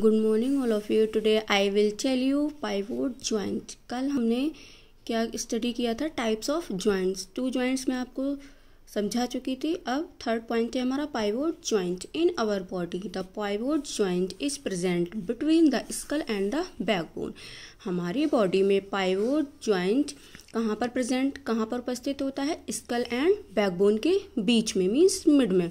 Good morning all of you today I will tell you pivot joint कल हमने क्या study किया था types of joints two joints में आपको समझा चुकी थी अब थर्ड पॉइंट है हमारा pivot joint in our body the pivot joint is present between the skull and the backbone हमारी बॉडी में पाइवोट ज्वाइंट कहाँ पर प्रेजेंट कहाँ पर उपस्थित होता है स्कल एंड बैकबोन के बीच में मीन्स मिड में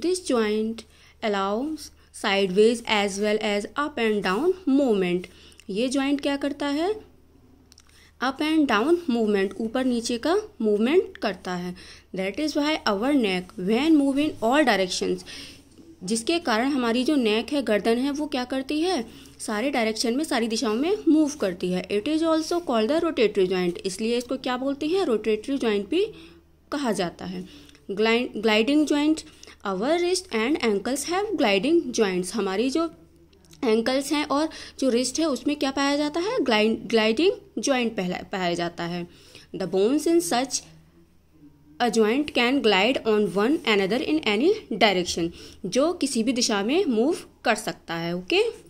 this joint allows sideways as well as up and down movement ये जॉइंट क्या करता है अप एंड डाउन मूवमेंट ऊपर नीचे का मूवमेंट करता है that is why our neck can move in all directions जिसके कारण हमारी जो नेक है गर्दन है वो क्या करती है सारे डायरेक्शन में सारी दिशाओं में मूव करती है it is also called the rotatory joint इसलिए इसको क्या बोलते हैं रोटेटरी ज्वाइंट भी कहा जाता है gliding joint our wrist and ankles have gliding joints हमारी जो एंकल्स हैं और जो रिस्ट है उसमें क्या पाया जाता है ग्लाइडिंग ज्वाइंट पाया जाता है the bones in such a joint can glide on one another in any direction जो किसी भी दिशा में मूव कर सकता है okay okay?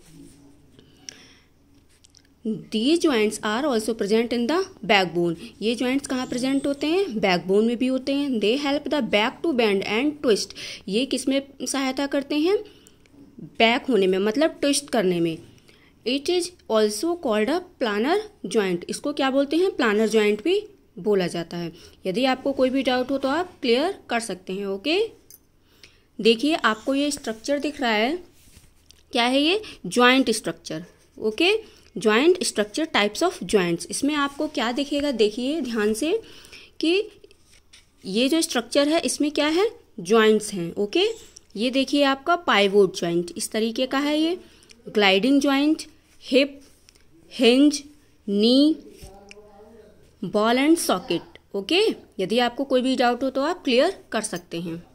The joints are also present in the backbone ये ज्वाइंट्स कहाँ प्रेजेंट होते हैं बैकबोन में भी होते हैं they help the back to bend and twist ये किस में सहायता करते हैं बैक होने में मतलब ट्विस्ट करने में it is also called a planar joint इसको क्या बोलते हैं प्लानर ज्वाइंट भी बोला जाता है यदि आपको कोई भी डाउट हो तो आप क्लियर कर सकते हैं ओके देखिए आपको ये स्ट्रक्चर दिख रहा है क्या है ये joint structure okay joint structure types of joints इसमें आपको क्या दिखेगा देखिए ध्यान से कि ये जो स्ट्रक्चर है इसमें क्या है ज्वाइंट्स हैं ओके ये देखिए आपका पाइवोट ज्वाइंट इस तरीके का है ये gliding joint hip hinge knee ball and socket okay यदि आपको कोई भी डाउट हो तो आप क्लियर कर सकते हैं